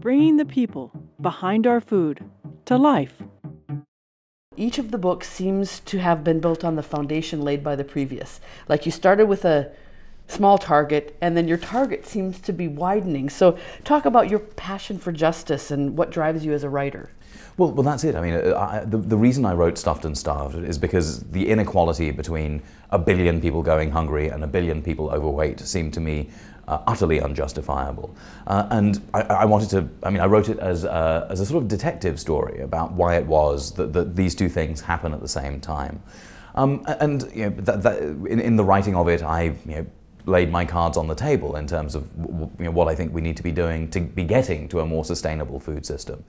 bringing the people behind our food to life. Each of the books seems to have been built on the foundation laid by the previous. Like you started with a small target, and then your target seems to be widening. So, talk about your passion for justice and what drives you as a writer. Well, well, that's it. I mean, uh, I, the, the reason I wrote Stuffed and Starved is because the inequality between a billion people going hungry and a billion people overweight seemed to me uh, utterly unjustifiable. Uh, and I, I, wanted to, I mean, I wrote it as a, uh, as a sort of detective story about why it was that, that these two things happen at the same time. Um, and you know, that, that in, in, the writing of it, I you know, laid my cards on the table in terms of you know, what I think we need to be doing to be getting to a more sustainable food system.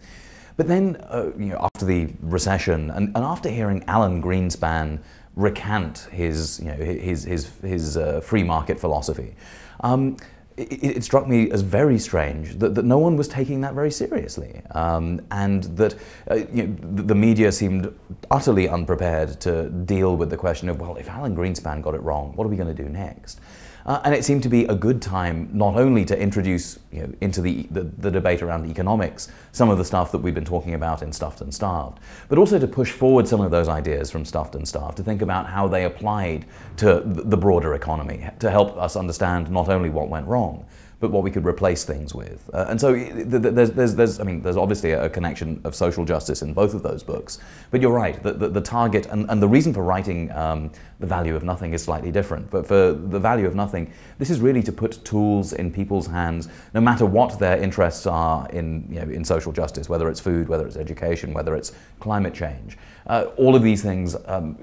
But then, uh, you know, after the recession, and, and, after hearing Alan Greenspan recant his, you know, his, his, his uh, free market philosophy. Um, it, it, struck me as very strange that, that no one was taking that very seriously, um, and that uh, you know, the media seemed utterly unprepared to deal with the question of, well, if Alan Greenspan got it wrong, what are we going to do next? Uh, and it seemed to be a good time not only to introduce you know, into the, the, the, debate around economics some of the stuff that we've been talking about in Stuffed and Starved, but also to push forward some of those ideas from Stuffed and Starved, to think about how they applied to the broader economy, to help us understand not only what went wrong, but what we could replace things with. Uh, and so there's, there's, there's, I mean, there's obviously a connection of social justice in both of those books. But you're right, the, the, the target and, and the reason for writing um, The Value of Nothing is slightly different. But for The Value of Nothing, this is really to put tools in people's hands, no matter what their interests are in, you know, in social justice, whether it's food, whether it's education, whether it's climate change. Uh, all of these things um,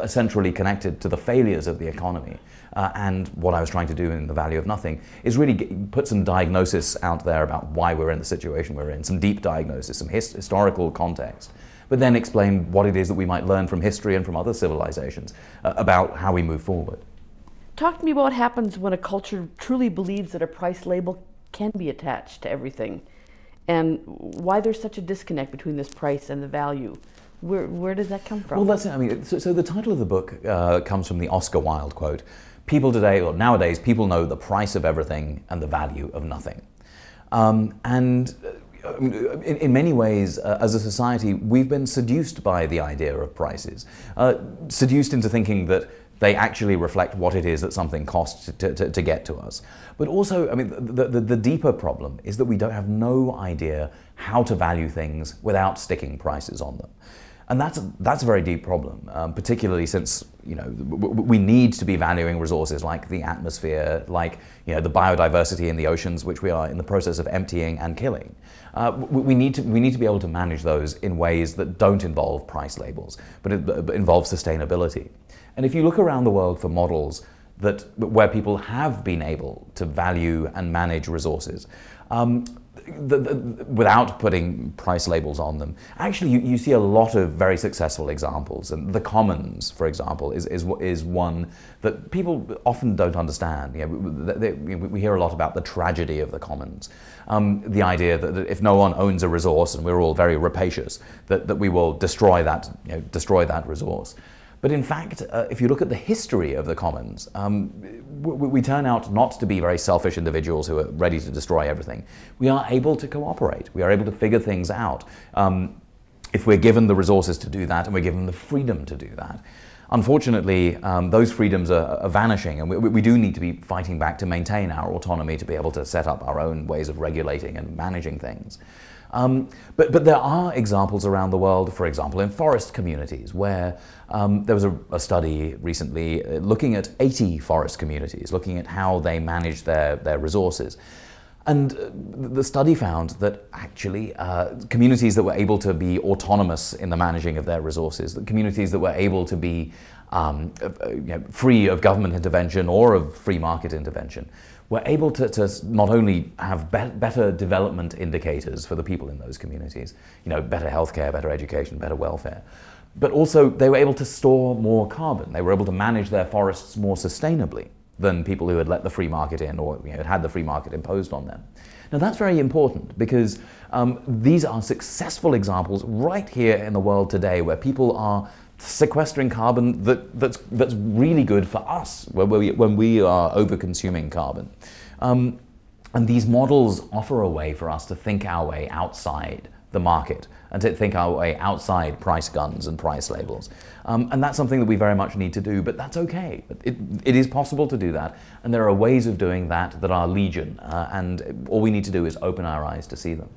are centrally connected to the failures of the economy. Uh, and what I was trying to do in The Value of Nothing is really put some diagnosis out there about why we're in the situation we're in, some deep diagnosis, some his historical context, but then explain what it is that we might learn from history and from other civilizations uh, about how we move forward. Talk to me about what happens when a culture truly believes that a price label can be attached to everything and why there's such a disconnect between this price and the value. Where, where does that come from? Well, that's it. I mean, so, so the title of the book uh, comes from the Oscar Wilde quote people today, or nowadays, people know the price of everything and the value of nothing. Um, and uh, in, in, many ways, uh, as a society, we've been seduced by the idea of prices, uh, seduced into thinking that they actually reflect what it is that something costs to, to, to get to us. But also, I mean, the, the, the, deeper problem is that we don't have no idea how to value things without sticking prices on them. And that's, that's a very deep problem, um, particularly since you know, we need to be valuing resources like the atmosphere, like you know, the biodiversity in the oceans, which we are in the process of emptying and killing. Uh, we, need to, we need to be able to manage those in ways that don't involve price labels, but, it, but involve sustainability. And if you look around the world for models that where people have been able to value and manage resources. Um, the, the, without putting price labels on them. Actually, you, you, see a lot of very successful examples, and the commons, for example, is, is, is one that people often don't understand. You know, they, they, we hear a lot about the tragedy of the commons, um, the idea that, that, if no one owns a resource and we're all very rapacious, that, that we will destroy that, you know, destroy that resource. But in fact, uh, if you look at the history of the commons, um, we, we turn out not to be very selfish individuals who are ready to destroy everything. We are able to cooperate. We are able to figure things out um, if we're given the resources to do that and we're given the freedom to do that unfortunately, um, those freedoms are, are vanishing, and we, we, do need to be fighting back to maintain our autonomy to be able to set up our own ways of regulating and managing things. Um, but, but there are examples around the world, for example, in forest communities, where um, there was a, a, study recently uh, looking at 80 forest communities, looking at how they manage their, their resources. And the study found that actually uh, communities that were able to be autonomous in the managing of their resources, the communities that were able to be um, uh, uh, you know, free of government intervention or of free market intervention, were able to, to not only have be better development indicators for the people in those communities, you know, better healthcare, better education, better welfare, but also they were able to store more carbon. They were able to manage their forests more sustainably than people who had let the free market in or you know, had the free market imposed on them. Now that's very important because um, these are successful examples right here in the world today where people are sequestering carbon that, that's, that's really good for us when we, when we are over-consuming carbon. Um, and these models offer a way for us to think our way outside the market and to think our way outside price guns and price labels. Um, and that's something that we very much need to do, but that's okay. It, it is possible to do that, and there are ways of doing that that are legion, uh, and all we need to do is open our eyes to see them.